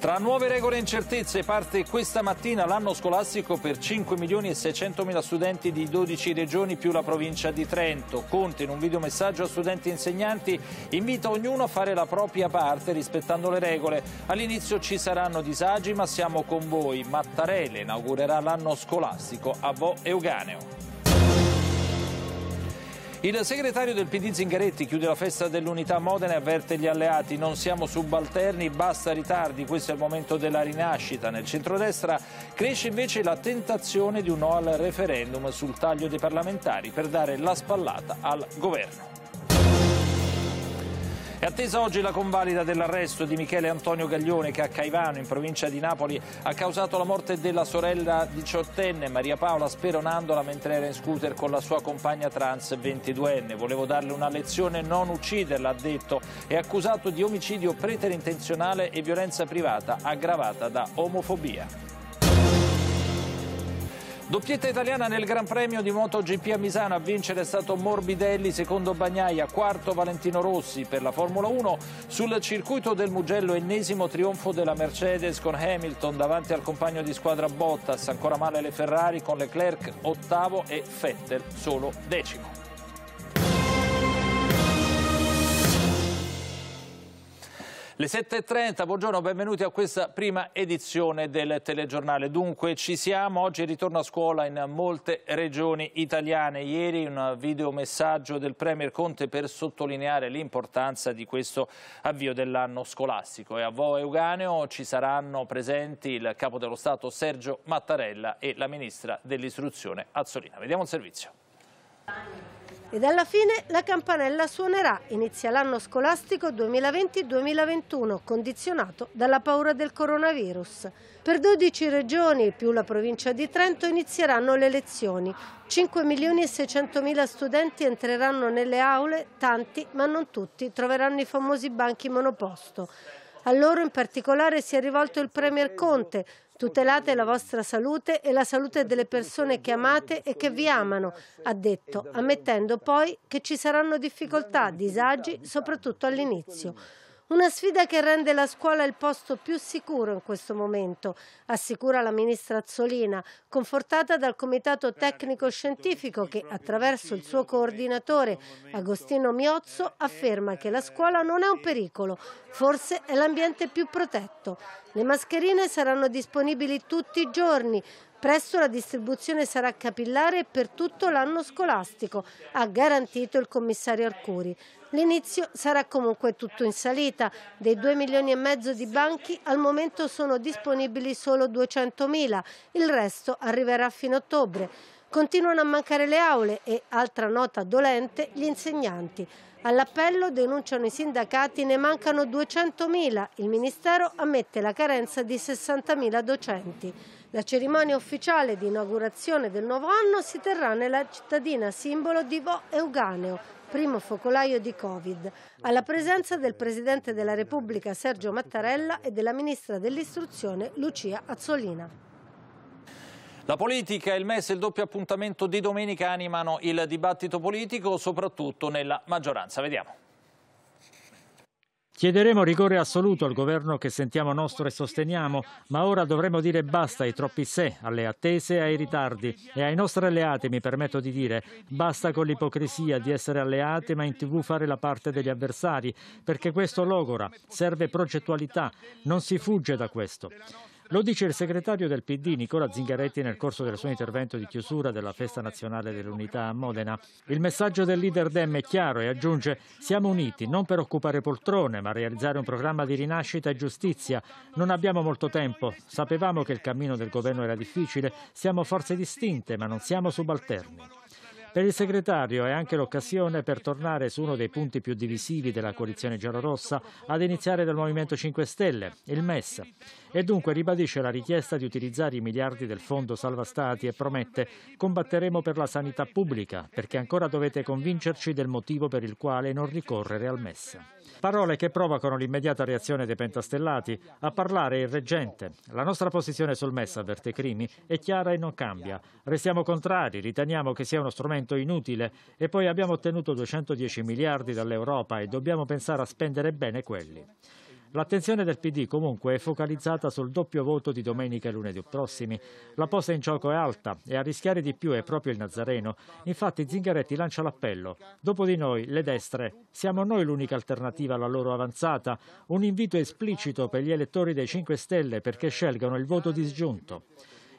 Tra nuove regole e incertezze parte questa mattina l'anno scolastico per 5 milioni e 600 mila studenti di 12 regioni più la provincia di Trento. Conte in un videomessaggio a studenti e insegnanti invita ognuno a fare la propria parte rispettando le regole. All'inizio ci saranno disagi ma siamo con voi. Mattarella inaugurerà l'anno scolastico a Vo Euganeo. Il segretario del PD Zingaretti chiude la festa dell'unità Modena e avverte gli alleati non siamo subalterni, basta ritardi, questo è il momento della rinascita. Nel centrodestra cresce invece la tentazione di un no al referendum sul taglio dei parlamentari per dare la spallata al governo attesa oggi la convalida dell'arresto di Michele Antonio Gaglione che a Caivano, in provincia di Napoli, ha causato la morte della sorella diciottenne Maria Paola speronandola mentre era in scooter con la sua compagna trans 22enne. Volevo darle una lezione, non ucciderla, ha detto. È accusato di omicidio preterintenzionale e violenza privata aggravata da omofobia. Doppietta italiana nel Gran Premio di MotoGP a Misano, a vincere è stato Morbidelli, secondo Bagnaia, quarto Valentino Rossi per la Formula 1. Sul circuito del Mugello ennesimo trionfo della Mercedes con Hamilton davanti al compagno di squadra Bottas, ancora male le Ferrari con Leclerc ottavo e Vettel solo decimo. Le 7.30, buongiorno, benvenuti a questa prima edizione del telegiornale. Dunque ci siamo, oggi ritorno a scuola in molte regioni italiane. Ieri un videomessaggio del Premier Conte per sottolineare l'importanza di questo avvio dell'anno scolastico. E a Vo Euganeo ci saranno presenti il Capo dello Stato Sergio Mattarella e la Ministra dell'Istruzione Azzolina. Vediamo il servizio. Ed alla fine la campanella suonerà, inizia l'anno scolastico 2020-2021, condizionato dalla paura del coronavirus. Per 12 regioni, più la provincia di Trento, inizieranno le lezioni. 5 milioni e 600 mila studenti entreranno nelle aule, tanti ma non tutti troveranno i famosi banchi monoposto. A loro in particolare si è rivolto il Premier Conte, Tutelate la vostra salute e la salute delle persone che amate e che vi amano, ha detto, ammettendo poi che ci saranno difficoltà, disagi, soprattutto all'inizio. Una sfida che rende la scuola il posto più sicuro in questo momento, assicura la ministra Azzolina, confortata dal Comitato Tecnico Scientifico che, attraverso il suo coordinatore, Agostino Miozzo, afferma che la scuola non è un pericolo, forse è l'ambiente più protetto. Le mascherine saranno disponibili tutti i giorni, Presto la distribuzione sarà capillare per tutto l'anno scolastico, ha garantito il commissario Arcuri. L'inizio sarà comunque tutto in salita. Dei 2 milioni e mezzo di banchi al momento sono disponibili solo 200 mila, il resto arriverà fino a ottobre. Continuano a mancare le aule e, altra nota dolente, gli insegnanti. All'appello denunciano i sindacati ne mancano 200.000, il Ministero ammette la carenza di 60.000 docenti. La cerimonia ufficiale di inaugurazione del nuovo anno si terrà nella cittadina simbolo di Vo Euganeo, primo focolaio di Covid, alla presenza del Presidente della Repubblica Sergio Mattarella e della Ministra dell'Istruzione Lucia Azzolina. La politica, il MES e il doppio appuntamento di domenica animano il dibattito politico, soprattutto nella maggioranza. Vediamo. Chiederemo rigore assoluto al governo che sentiamo nostro e sosteniamo, ma ora dovremo dire basta ai troppi sé, alle attese e ai ritardi. E ai nostri alleati, mi permetto di dire, basta con l'ipocrisia di essere alleati ma in tv fare la parte degli avversari, perché questo logora, serve progettualità, non si fugge da questo. Lo dice il segretario del PD Nicola Zingaretti nel corso del suo intervento di chiusura della Festa Nazionale dell'Unità a Modena. Il messaggio del leader Dem è chiaro e aggiunge siamo uniti non per occupare poltrone ma realizzare un programma di rinascita e giustizia. Non abbiamo molto tempo, sapevamo che il cammino del governo era difficile, siamo forze distinte ma non siamo subalterni. Per il segretario è anche l'occasione per tornare su uno dei punti più divisivi della coalizione giallorossa, ad iniziare dal Movimento 5 Stelle, il MES. E dunque ribadisce la richiesta di utilizzare i miliardi del Fondo Salva Stati e promette combatteremo per la sanità pubblica, perché ancora dovete convincerci del motivo per il quale non ricorrere al MES. Parole che provocano l'immediata reazione dei pentastellati. A parlare il reggente. La nostra posizione sul MES, avverte Crimi, è chiara e non cambia. Restiamo contrari, riteniamo che sia uno strumento investimento inutile e poi abbiamo ottenuto 210 miliardi dall'Europa e dobbiamo pensare a spendere bene quelli. L'attenzione del PD comunque è focalizzata sul doppio voto di domenica e lunedì prossimi. La posta in gioco è alta e a rischiare di più è proprio il Nazareno. Infatti Zingaretti lancia l'appello. Dopo di noi, le destre, siamo noi l'unica alternativa alla loro avanzata. Un invito esplicito per gli elettori dei 5 Stelle perché scelgano il voto disgiunto.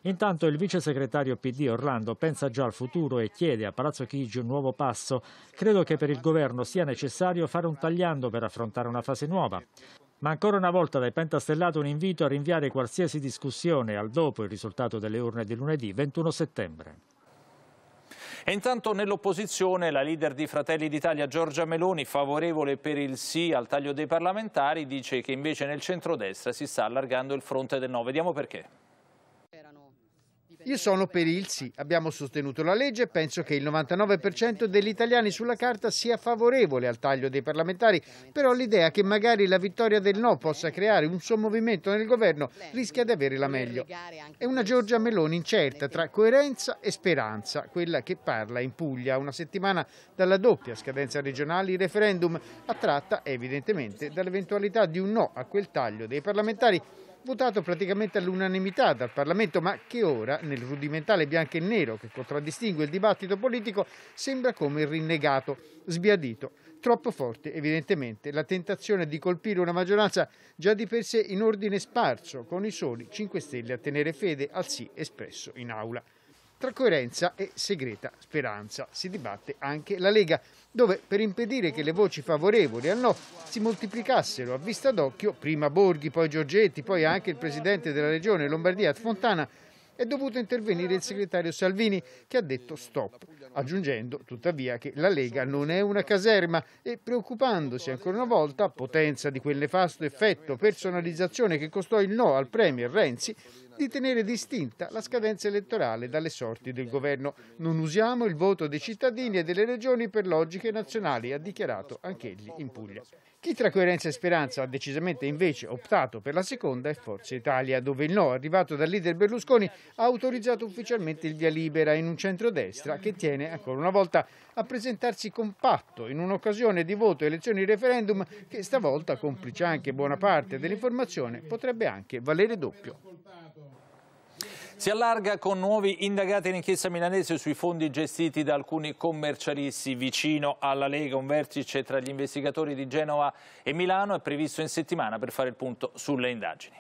Intanto il vice segretario PD Orlando pensa già al futuro e chiede a Palazzo Chigi un nuovo passo. Credo che per il governo sia necessario fare un tagliando per affrontare una fase nuova. Ma ancora una volta dai pentastellato un invito a rinviare qualsiasi discussione al dopo il risultato delle urne di lunedì 21 settembre. E intanto nell'opposizione la leader di Fratelli d'Italia Giorgia Meloni, favorevole per il sì al taglio dei parlamentari, dice che invece nel centrodestra si sta allargando il fronte del no. Vediamo perché. Io sono per il sì, abbiamo sostenuto la legge e penso che il 99% degli italiani sulla carta sia favorevole al taglio dei parlamentari, però l'idea che magari la vittoria del no possa creare un suo movimento nel governo rischia di avere la meglio. È una Giorgia Meloni incerta tra coerenza e speranza, quella che parla in Puglia una settimana dalla doppia scadenza regionale, il referendum attratta evidentemente dall'eventualità di un no a quel taglio dei parlamentari votato praticamente all'unanimità dal Parlamento, ma che ora, nel rudimentale bianco e nero che contraddistingue il dibattito politico, sembra come rinnegato, sbiadito. Troppo forte, evidentemente, la tentazione di colpire una maggioranza già di per sé in ordine sparso, con i soli 5 Stelle a tenere fede al sì espresso in aula. Tra coerenza e segreta speranza si dibatte anche la Lega, dove per impedire che le voci favorevoli al no si moltiplicassero a vista d'occhio, prima Borghi, poi Giorgetti, poi anche il presidente della regione Lombardia Fontana, è dovuto intervenire il segretario Salvini che ha detto stop, aggiungendo tuttavia che la Lega non è una caserma e preoccupandosi ancora una volta, potenza di quel nefasto effetto personalizzazione che costò il no al Premier Renzi, di tenere distinta la scadenza elettorale dalle sorti del governo. Non usiamo il voto dei cittadini e delle regioni per logiche nazionali, ha dichiarato anch'egli in Puglia. Chi tra coerenza e speranza ha decisamente invece optato per la seconda è Forza Italia, dove il no, arrivato dal leader Berlusconi, ha autorizzato ufficialmente il via libera in un centrodestra che tiene ancora una volta a presentarsi compatto in un'occasione di voto, elezioni referendum che stavolta, complice anche buona parte dell'informazione, potrebbe anche valere doppio. Si allarga con nuovi indagati in inchiesta milanese sui fondi gestiti da alcuni commercialisti vicino alla Lega. Un vertice tra gli investigatori di Genova e Milano è previsto in settimana per fare il punto sulle indagini.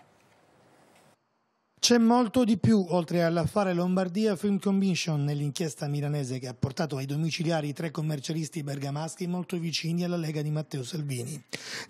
C'è molto di più oltre all'affare Lombardia Film Commission nell'inchiesta milanese che ha portato ai domiciliari tre commercialisti bergamaschi molto vicini alla Lega di Matteo Salvini.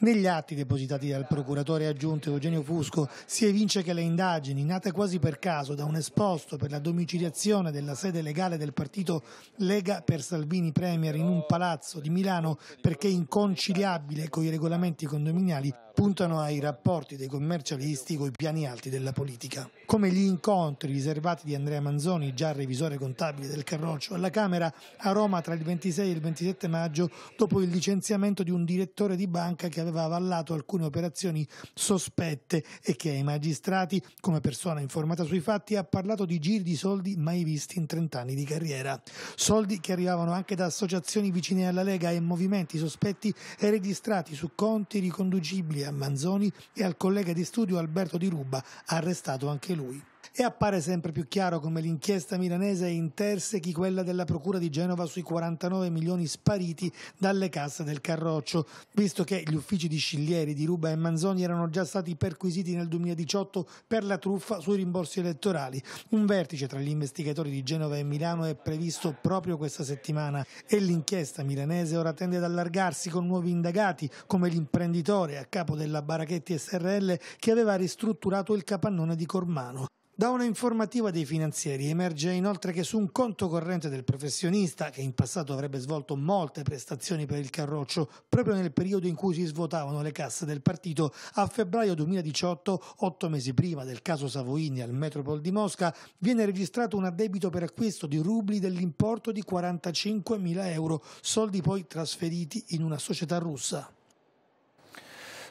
Negli atti depositati dal procuratore aggiunto Eugenio Fusco si evince che le indagini, nate quasi per caso da un esposto per la domiciliazione della sede legale del partito Lega per Salvini Premier in un palazzo di Milano perché inconciliabile con i regolamenti condominiali, puntano ai rapporti dei commercialisti con i piani alti della politica. Come gli incontri riservati di Andrea Manzoni, già revisore contabile del Carroccio, alla Camera a Roma tra il 26 e il 27 maggio, dopo il licenziamento di un direttore di banca che aveva avallato alcune operazioni sospette e che ai magistrati, come persona informata sui fatti, ha parlato di giri di soldi mai visti in 30 anni di carriera. Soldi che arrivavano anche da associazioni vicine alla Lega e movimenti sospetti e registrati su conti riconducibili Manzoni e al collega di studio Alberto Di Ruba, arrestato anche lui e appare sempre più chiaro come l'inchiesta milanese intersechi quella della Procura di Genova sui 49 milioni spariti dalle casse del Carroccio, visto che gli uffici di Sciglieri, di Ruba e Manzoni erano già stati perquisiti nel 2018 per la truffa sui rimborsi elettorali. Un vertice tra gli investigatori di Genova e Milano è previsto proprio questa settimana e l'inchiesta milanese ora tende ad allargarsi con nuovi indagati come l'imprenditore a capo della Barachetti SRL che aveva ristrutturato il capannone di Cormano. Da una informativa dei finanzieri emerge inoltre che su un conto corrente del professionista, che in passato avrebbe svolto molte prestazioni per il carroccio, proprio nel periodo in cui si svuotavano le casse del partito, a febbraio 2018, otto mesi prima del caso Savoini al Metropol di Mosca, viene registrato un addebito per acquisto di rubli dell'importo di 45.000 euro, soldi poi trasferiti in una società russa.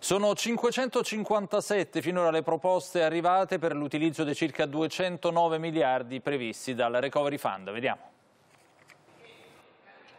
Sono 557 finora le proposte arrivate per l'utilizzo dei circa 209 miliardi previsti dal Recovery Fund. Vediamo.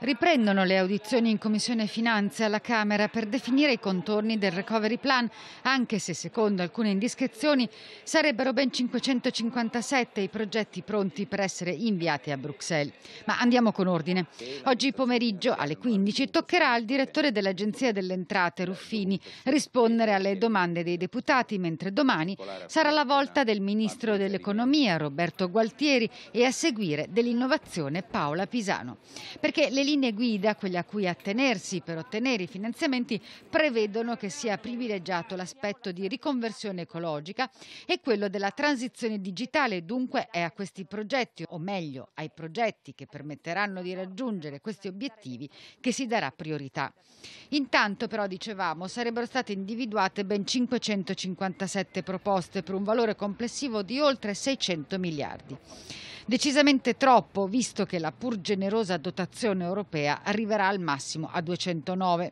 Riprendono le audizioni in Commissione Finanze alla Camera per definire i contorni del Recovery Plan, anche se secondo alcune indiscrezioni sarebbero ben 557 i progetti pronti per essere inviati a Bruxelles. Ma andiamo con ordine. Oggi pomeriggio alle 15 toccherà al direttore dell'Agenzia delle Entrate, Ruffini, rispondere alle domande dei deputati, mentre domani sarà la volta del Ministro dell'Economia, Roberto Gualtieri, e a seguire dell'innovazione Paola Pisano. Perché le linee guida, quelle a cui attenersi per ottenere i finanziamenti, prevedono che sia privilegiato l'aspetto di riconversione ecologica e quello della transizione digitale. Dunque è a questi progetti, o meglio ai progetti che permetteranno di raggiungere questi obiettivi, che si darà priorità. Intanto però, dicevamo, sarebbero state individuate ben 557 proposte per un valore complessivo di oltre 600 miliardi. Decisamente troppo, visto che la pur generosa dotazione europea arriverà al massimo a 209.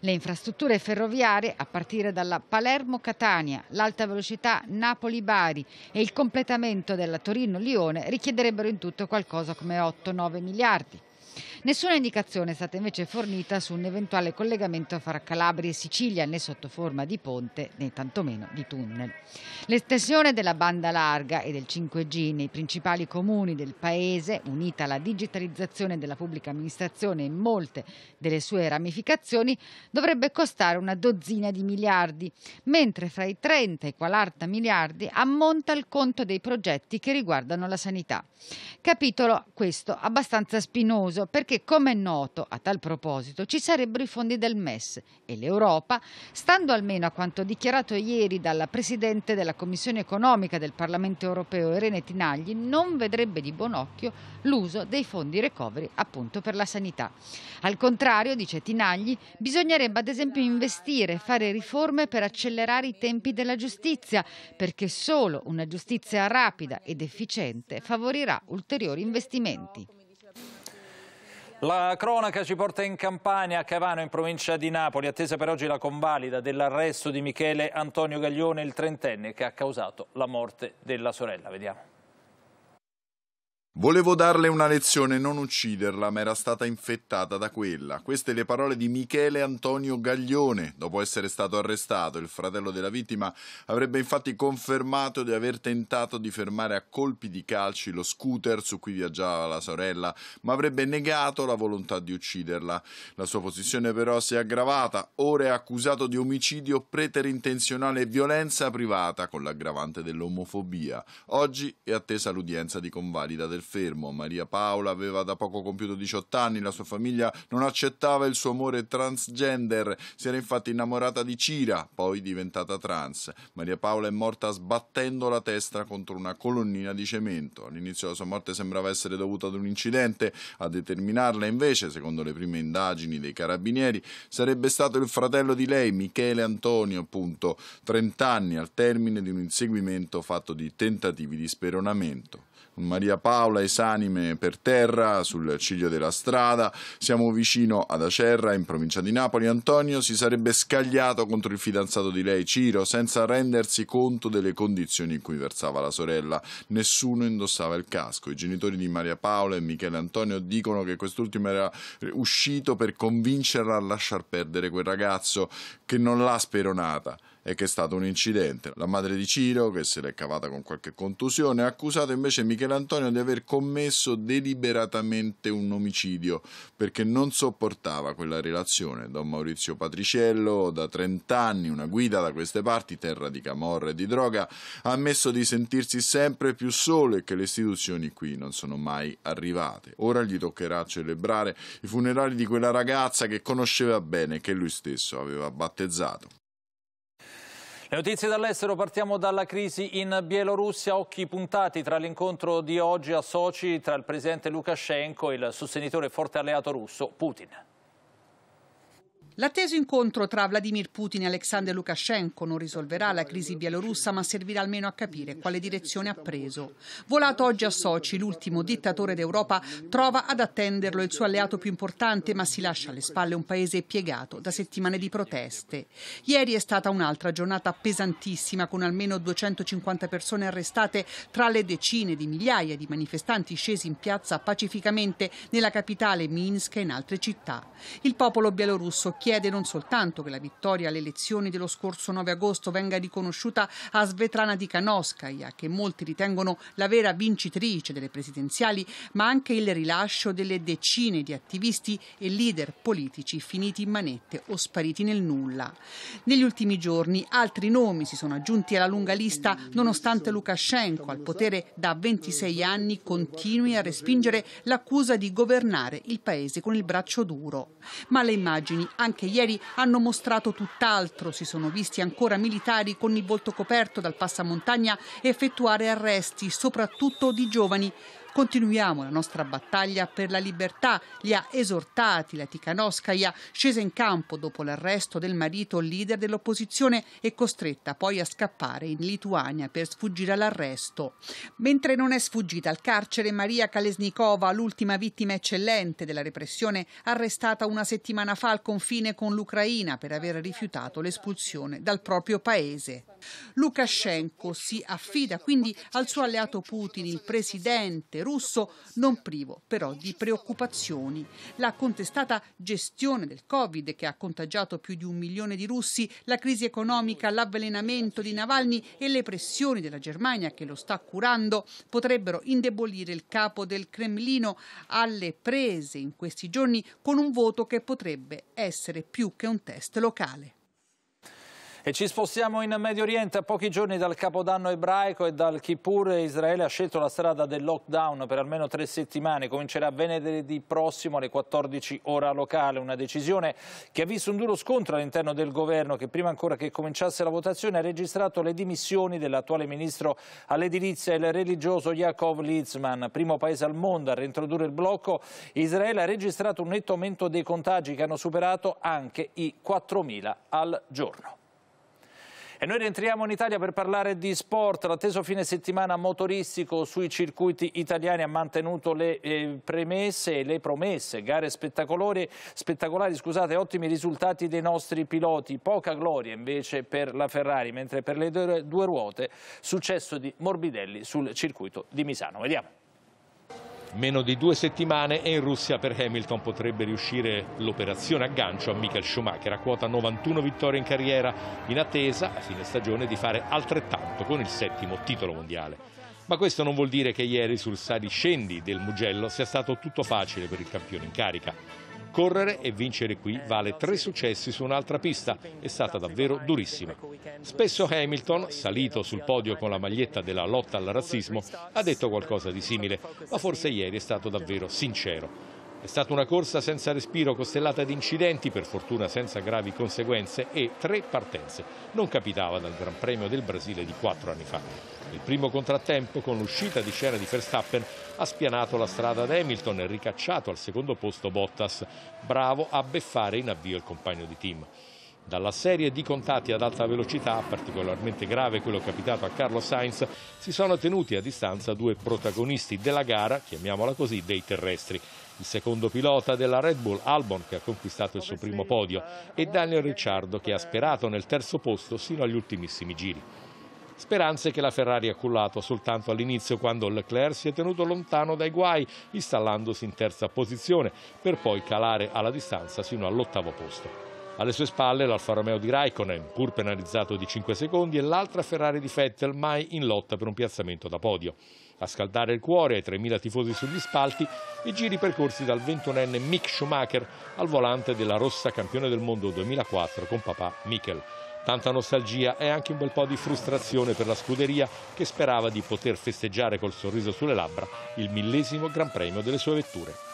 Le infrastrutture ferroviarie, a partire dalla Palermo-Catania, l'alta velocità Napoli-Bari e il completamento della Torino-Lione, richiederebbero in tutto qualcosa come 8-9 miliardi. Nessuna indicazione è stata invece fornita su un eventuale collegamento fra Calabria e Sicilia né sotto forma di ponte né tantomeno di tunnel. L'estensione della banda larga e del 5G nei principali comuni del paese, unita alla digitalizzazione della pubblica amministrazione e molte delle sue ramificazioni, dovrebbe costare una dozzina di miliardi, mentre fra i 30 e i 40 miliardi ammonta il conto dei progetti che riguardano la sanità. Capitolo questo abbastanza spinoso perché perché, come è noto, a tal proposito ci sarebbero i fondi del MES e l'Europa, stando almeno a quanto dichiarato ieri dalla Presidente della Commissione economica del Parlamento europeo, Irene Tinagli, non vedrebbe di buon occhio l'uso dei fondi recovery appunto per la sanità. Al contrario, dice Tinagli, bisognerebbe ad esempio investire, e fare riforme per accelerare i tempi della giustizia, perché solo una giustizia rapida ed efficiente favorirà ulteriori investimenti. La cronaca ci porta in Campania, a Cavano, in provincia di Napoli, attesa per oggi la convalida dell'arresto di Michele Antonio Gaglione, il trentenne, che ha causato la morte della sorella. Vediamo. Volevo darle una lezione, non ucciderla, ma era stata infettata da quella. Queste le parole di Michele Antonio Gaglione. Dopo essere stato arrestato, il fratello della vittima avrebbe infatti confermato di aver tentato di fermare a colpi di calci lo scooter su cui viaggiava la sorella, ma avrebbe negato la volontà di ucciderla. La sua posizione però si è aggravata. Ora è accusato di omicidio preterintenzionale e violenza privata con l'aggravante dell'omofobia. Oggi è attesa l'udienza di convalida del infermo. Maria Paola aveva da poco compiuto 18 anni, la sua famiglia non accettava il suo amore transgender, si era infatti innamorata di Cira, poi diventata trans. Maria Paola è morta sbattendo la testa contro una colonnina di cemento. All'inizio la sua morte sembrava essere dovuta ad un incidente, a determinarla invece, secondo le prime indagini dei carabinieri, sarebbe stato il fratello di lei, Michele Antonio, appunto, 30 anni al termine di un inseguimento fatto di tentativi di speronamento. Maria Paola esanime per terra sul ciglio della strada. Siamo vicino ad Acerra, in provincia di Napoli. Antonio si sarebbe scagliato contro il fidanzato di lei, Ciro, senza rendersi conto delle condizioni in cui versava la sorella. Nessuno indossava il casco. I genitori di Maria Paola e Michele Antonio dicono che quest'ultimo era uscito per convincerla a lasciar perdere quel ragazzo che non l'ha speronata e che è stato un incidente. La madre di Ciro, che se l'è cavata con qualche contusione, ha accusato invece Michele Antonio di aver commesso deliberatamente un omicidio perché non sopportava quella relazione. Don Maurizio Patriciello, da 30 anni, una guida da queste parti, terra di camorra e di droga, ha ammesso di sentirsi sempre più solo e che le istituzioni qui non sono mai arrivate. Ora gli toccherà celebrare i funerali di quella ragazza che conosceva bene, che lui stesso aveva battezzato. Le notizie dall'estero, partiamo dalla crisi in Bielorussia, occhi puntati tra l'incontro di oggi a Sochi tra il presidente Lukashenko e il sostenitore forte alleato russo Putin. L'atteso incontro tra Vladimir Putin e Alexander Lukashenko non risolverà la crisi bielorussa, ma servirà almeno a capire quale direzione ha preso. Volato oggi a Sochi, l'ultimo dittatore d'Europa trova ad attenderlo il suo alleato più importante, ma si lascia alle spalle un paese piegato da settimane di proteste. Ieri è stata un'altra giornata pesantissima con almeno 250 persone arrestate tra le decine di migliaia di manifestanti scesi in piazza pacificamente nella capitale Minsk e in altre città. Il popolo bielorusso chiede chiede non soltanto che la vittoria alle elezioni dello scorso 9 agosto venga riconosciuta a Svetlana Tikhanovskaya, che molti ritengono la vera vincitrice delle presidenziali, ma anche il rilascio delle decine di attivisti e leader politici finiti in manette o spariti nel nulla. Negli ultimi giorni altri nomi si sono aggiunti alla lunga lista, nonostante Lukashenko, al potere da 26 anni, continui a respingere l'accusa di governare il paese con il braccio duro. Ma le immagini, anche anche ieri hanno mostrato tutt'altro. Si sono visti ancora militari con il volto coperto dal passamontagna effettuare arresti, soprattutto di giovani. Continuiamo la nostra battaglia per la libertà, li ha esortati la Tikhanovskaya, scesa in campo dopo l'arresto del marito leader dell'opposizione e costretta poi a scappare in Lituania per sfuggire all'arresto. Mentre non è sfuggita al carcere Maria Kalesnikova, l'ultima vittima eccellente della repressione, arrestata una settimana fa al confine con l'Ucraina per aver rifiutato l'espulsione dal proprio paese. Lukashenko si affida quindi al suo alleato Putin, il presidente russo, non privo però di preoccupazioni. La contestata gestione del Covid che ha contagiato più di un milione di russi, la crisi economica, l'avvelenamento di Navalny e le pressioni della Germania che lo sta curando potrebbero indebolire il capo del Cremlino alle prese in questi giorni con un voto che potrebbe essere più che un test locale. E ci spostiamo in Medio Oriente. A pochi giorni dal Capodanno ebraico e dal Kippur, Israele ha scelto la strada del lockdown per almeno tre settimane. Comincerà venerdì prossimo alle 14 ora locale. Una decisione che ha visto un duro scontro all'interno del governo che prima ancora che cominciasse la votazione ha registrato le dimissioni dell'attuale ministro all'edilizia, e il religioso Yaakov Litzman. Primo paese al mondo a reintrodurre il blocco, Israele ha registrato un netto aumento dei contagi che hanno superato anche i 4.000 al giorno. E noi rientriamo in Italia per parlare di sport. L'atteso fine settimana motoristico sui circuiti italiani ha mantenuto le eh, premesse e le promesse. Gare spettacolari, scusate, ottimi risultati dei nostri piloti. Poca gloria invece per la Ferrari, mentre per le due ruote successo di Morbidelli sul circuito di Misano. Vediamo meno di due settimane e in Russia per Hamilton potrebbe riuscire l'operazione aggancio a Michael Schumacher a quota 91 vittorie in carriera in attesa a fine stagione di fare altrettanto con il settimo titolo mondiale. Ma questo non vuol dire che ieri sul saliscendi del Mugello sia stato tutto facile per il campione in carica. Correre e vincere qui eh, vale tre successi su un'altra pista, è stata davvero durissima. Spesso Hamilton, salito sul podio con la maglietta della lotta al razzismo, ha detto qualcosa di simile, ma forse ieri è stato davvero sincero. È stata una corsa senza respiro, costellata di incidenti, per fortuna senza gravi conseguenze, e tre partenze. Non capitava dal Gran Premio del Brasile di quattro anni fa. Il primo contrattempo, con l'uscita di scena di Verstappen, ha spianato la strada ad Hamilton e ricacciato al secondo posto Bottas, bravo a beffare in avvio il compagno di team. Dalla serie di contatti ad alta velocità, particolarmente grave quello capitato a Carlo Sainz, si sono tenuti a distanza due protagonisti della gara, chiamiamola così, dei terrestri il secondo pilota della Red Bull, Albon, che ha conquistato il suo primo podio, eh, e Daniel Ricciardo, che ha sperato nel terzo posto sino agli ultimissimi giri. Speranze che la Ferrari ha cullato soltanto all'inizio quando Leclerc si è tenuto lontano dai guai, installandosi in terza posizione, per poi calare alla distanza sino all'ottavo posto. Alle sue spalle l'Alfa Romeo di Raikkonen, pur penalizzato di 5 secondi, e l'altra Ferrari di Vettel, mai in lotta per un piazzamento da podio. A scaldare il cuore ai 3.000 tifosi sugli spalti, i giri percorsi dal 21enne Mick Schumacher al volante della rossa campione del mondo 2004 con papà Michel. Tanta nostalgia e anche un bel po' di frustrazione per la scuderia che sperava di poter festeggiare col sorriso sulle labbra il millesimo Gran Premio delle sue vetture.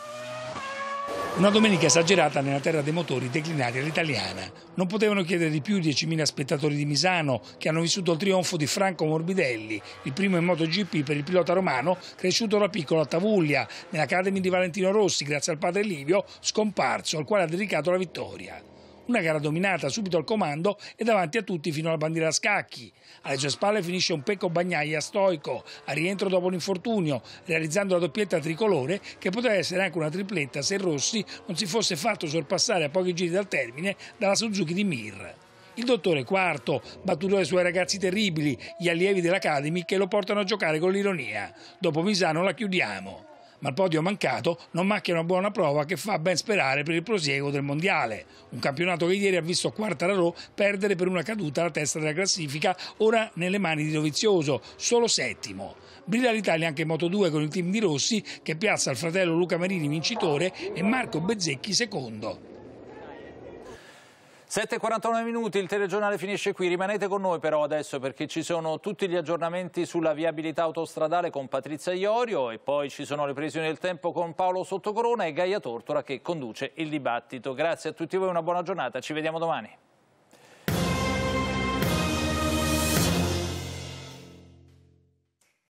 Una domenica esagerata nella terra dei motori declinati all'italiana. Non potevano chiedere di più i 10.000 spettatori di Misano che hanno vissuto il trionfo di Franco Morbidelli, il primo in MotoGP per il pilota romano cresciuto da piccolo a Tavuglia, nell'Academy di Valentino Rossi grazie al padre Livio, scomparso, al quale ha dedicato la vittoria. Una gara dominata subito al comando e davanti a tutti fino alla bandiera a scacchi. Alle sue spalle finisce un Pecco Bagnaia stoico, a rientro dopo l'infortunio, realizzando la doppietta tricolore che poteva essere anche una tripletta se Rossi non si fosse fatto sorpassare a pochi giri dal termine dalla Suzuki di Mir. Il dottore Quarto, battuto dai suoi ragazzi terribili, gli allievi dell'Academy che lo portano a giocare con l'ironia. Dopo Misano la chiudiamo ma il podio mancato non macchia una buona prova che fa ben sperare per il prosieguo del Mondiale. Un campionato che ieri ha visto Quartararo perdere per una caduta alla testa della classifica, ora nelle mani di Dovizioso, solo settimo. Brilla l'Italia anche in Moto 2 con il team di Rossi che piazza il fratello Luca Marini vincitore e Marco Bezzecchi secondo. 7.49 minuti, il telegiornale finisce qui, rimanete con noi però adesso perché ci sono tutti gli aggiornamenti sulla viabilità autostradale con Patrizia Iorio e poi ci sono le previsioni del tempo con Paolo Sottocorona e Gaia Tortora che conduce il dibattito. Grazie a tutti voi, una buona giornata, ci vediamo domani.